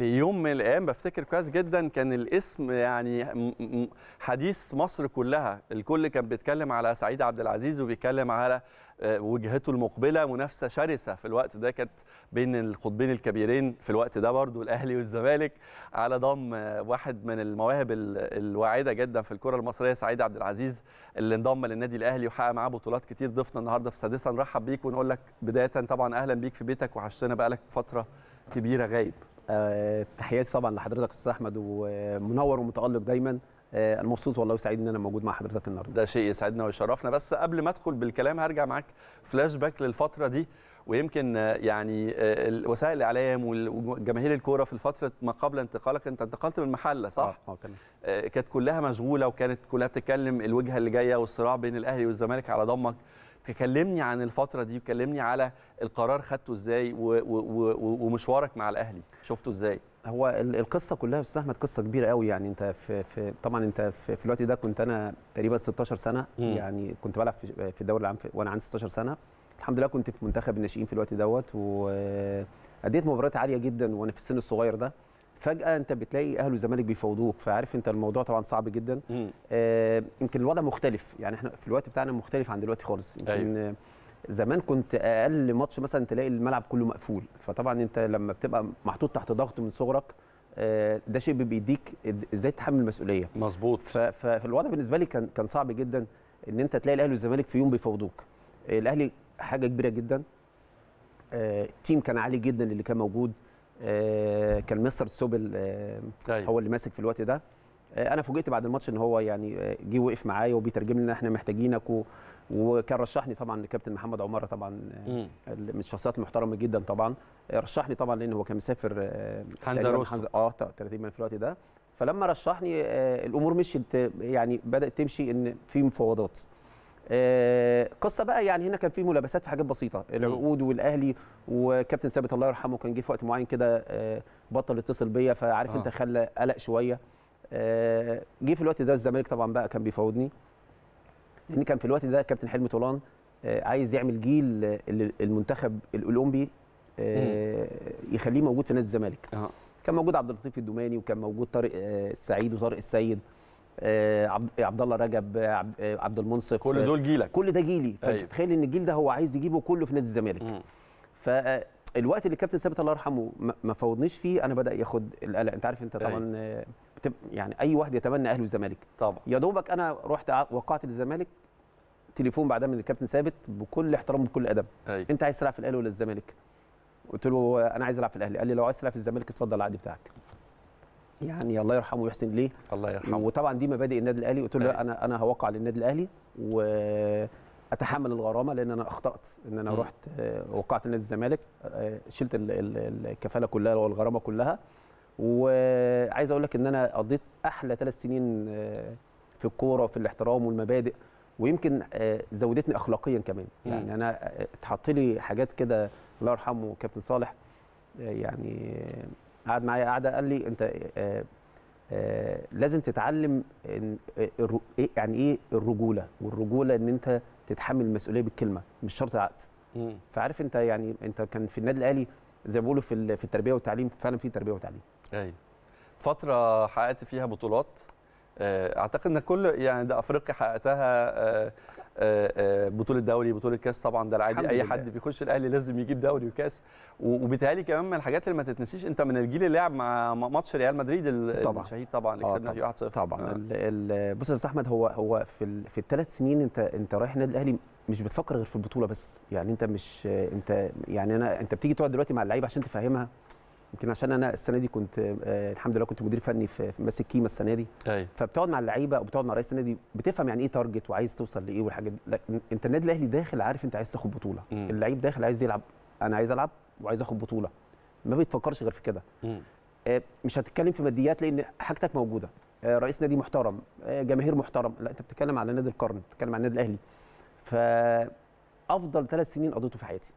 في يوم من الايام بفتكر كويس جدا كان الاسم يعني حديث مصر كلها الكل كان بيتكلم على سعيد عبد العزيز وبيتكلم على آه، وجهته المقبله منافسه شرسه في الوقت ده كانت بين القطبين الكبيرين في الوقت ده برضو الاهلي والزمالك على ضم آه، واحد من المواهب الواعده جدا في الكره المصريه سعيد عبد العزيز اللي انضم للنادي الاهلي وحقق معاه بطولات كتير ضيفنا النهارده في سادسه نرحب بيك ونقول لك بدايه طبعا اهلا بيك في بيتك وحشتنا بقالك فتره كبيره غايب آه، تحياتي طبعا لحضرتك استاذ احمد ومنور ومتالق دايما انا آه، مبسوط والله وسعيد ان انا موجود مع حضرتك النهارده ده شيء يسعدنا ويشرفنا بس قبل ما ادخل بالكلام هرجع معاك فلاش باك للفتره دي ويمكن آه، يعني وسائل الاعلام وجماهير الكوره في الفتره ما قبل انتقالك انت انتقلت من المحله صح؟ اه تمام كانت كلها مشغوله وكانت كلها بتتكلم الوجهه اللي جايه والصراع بين الاهلي والزمالك على ضمك فكلمني عن الفتره دي وكلمني على القرار خدته ازاي ومشوارك مع الاهلي شفته ازاي هو القصه كلها يا استاذ احمد قصه كبيره قوي يعني انت في, في طبعا انت في, في الوقت ده كنت انا تقريبا 16 سنه م. يعني كنت بلعب في, في الدوري العام وانا عندي 16 سنه الحمد لله كنت في منتخب الناشئين في الوقت دوت واديت مباريات عاليه جدا وانا في السن الصغير ده فجاه انت بتلاقي اهلي الزمالك بيفاوضوك فعارف انت الموضوع طبعا صعب جدا آه يمكن الوضع مختلف يعني احنا في الوقت بتاعنا مختلف عن دلوقتي خالص يمكن أيوه. زمان كنت اقل ماتش مثلا تلاقي الملعب كله مقفول فطبعا انت لما بتبقى محطوط تحت ضغط من صغرك آه، ده شيء بيديك ازاي تتحمل المسؤوليه مظبوط فالوضع بالنسبه لي كان كان صعب جدا ان انت تلاقي الاهلي والزمالك في يوم بيفاوضوك الاهلي حاجه كبيره جدا آه، تيم كان عالي جدا اللي كان موجود آه، كان مستر سوبل آه، طيب. هو اللي ماسك في الوقت ده آه، انا فوجئت بعد الماتش ان هو يعني جه وقف معايا وبيترجم لنا احنا محتاجينك و... وكان رشحني طبعا الكابتن محمد عماره طبعا من الشخصيات المحترمه جدا طبعا رشحني طبعا لان هو كان مسافر حنزة روس اه تقريبا في الوقت ده فلما رشحني الامور مشيت يعني بدات تمشي ان في مفاوضات آه، قصه بقى يعني هنا كان في ملابسات في حاجات بسيطه العقود والاهلي وكابتن ثابت الله يرحمه كان جه في وقت معين كده آه، بطل يتصل بيا فعارف آه. انت خلى قلق شويه آه، جه في الوقت ده الزمالك طبعا بقى كان بيفاوضني لان يعني كان في الوقت ده كابتن حلمي طولان عايز يعمل جيل المنتخب الاولمبي يخليه موجود في نادي الزمالك آه. كان موجود عبد اللطيف الدوماني وكان موجود طارق السعيد وطارق السيد آه، عبد الله رجب آه، عبد المنصف كل دول جيلك كل ده جيلي أيوه. فتخيل ان الجيل ده هو عايز يجيبه كله في نادي الزمالك فالوقت آه، اللي الكابتن ثابت الله يرحمه ما فوضنيش فيه انا بدا ياخد القلق انت عارف انت أيوه. طبعا يعني اي واحد يتمنى اهله الزمالك طبعا يا دوبك انا رحت وقعت للزمالك تليفون بعدها من الكابتن ثابت بكل احترام وبكل ادب أي. أيوه. انت عايز تلعب في الاهلي ولا الزمالك قلت له انا عايز العب في الاهلي قال لي لو عايز تلعب في الزمالك اتفضل العقد بتاعك يعني الله يرحمه ويحسن اليه الله يرحمه وطبعا دي مبادئ النادي الاهلي قلت له لا أيوة. انا انا هوقع للنادي الاهلي واتحمل الغرامه لان انا اخطات ان انا رحت وقعت نادي الزمالك شلت الكفاله كلها والغرامه كلها وعايز اقول لك ان انا قضيت احلى ثلاث سنين آه، في الكوره وفي الاحترام والمبادئ ويمكن آه، زودتني اخلاقيا كمان يعني انا آه، اتحط لي حاجات كده الله يرحمه كابتن صالح يعني قعد معايا قعده قال لي انت آآ آه، آآ آه، لازم تتعلم إن آه، إيه، يعني ايه الرجوله والرجوله ان انت تتحمل المسؤوليه بالكلمه مش شرط عقد فعارف انت يعني انت كان في النادي الاهلي زي ما بيقولوا في في التربيه والتعليم فعلا في تربيه وتعليم ايوه فتره حققت فيها بطولات آه، اعتقد ان كل يعني ده افريقيا حققتها آه، آه، بطوله دوري بطوله كاس طبعا ده العادي اي حد بيخش الاهلي لازم يجيب دوري وكاس وبالتالي كمان من الحاجات اللي ما تتنسيش انت من الجيل اللي لعب مع ماتش ريال مدريد الشهيد طبعا اللي كسبنا 1-0 طبعا آه. بص يا استاذ احمد هو هو في في الثلاث سنين انت انت رايح النادي الاهلي مش بتفكر غير في البطوله بس يعني انت مش انت يعني انا انت بتيجي تقعد دلوقتي مع اللعيبه عشان تفهمها يمكن عشان انا السنه دي كنت آه الحمد لله كنت مدير فني في ماسك كيما السنه دي أي. أيوة. فبتقعد مع اللعيبه وبتقعد مع رئيس النادي بتفهم يعني ايه تارجت وعايز توصل لايه والحاجات دي انت النادي الاهلي داخل عارف انت عايز تاخد بطوله اللعيب داخل عايز يلعب انا عايز العب وعايز اخد بطوله ما بيتفكرش غير في كده آه مش هتتكلم في ماديات لان حاجتك موجوده آه رئيس نادي محترم آه جماهير محترم لا انت بتتكلم على نادي القرن بتتكلم على النادي الاهلي فافضل ثلاث سنين قضيته في حياتي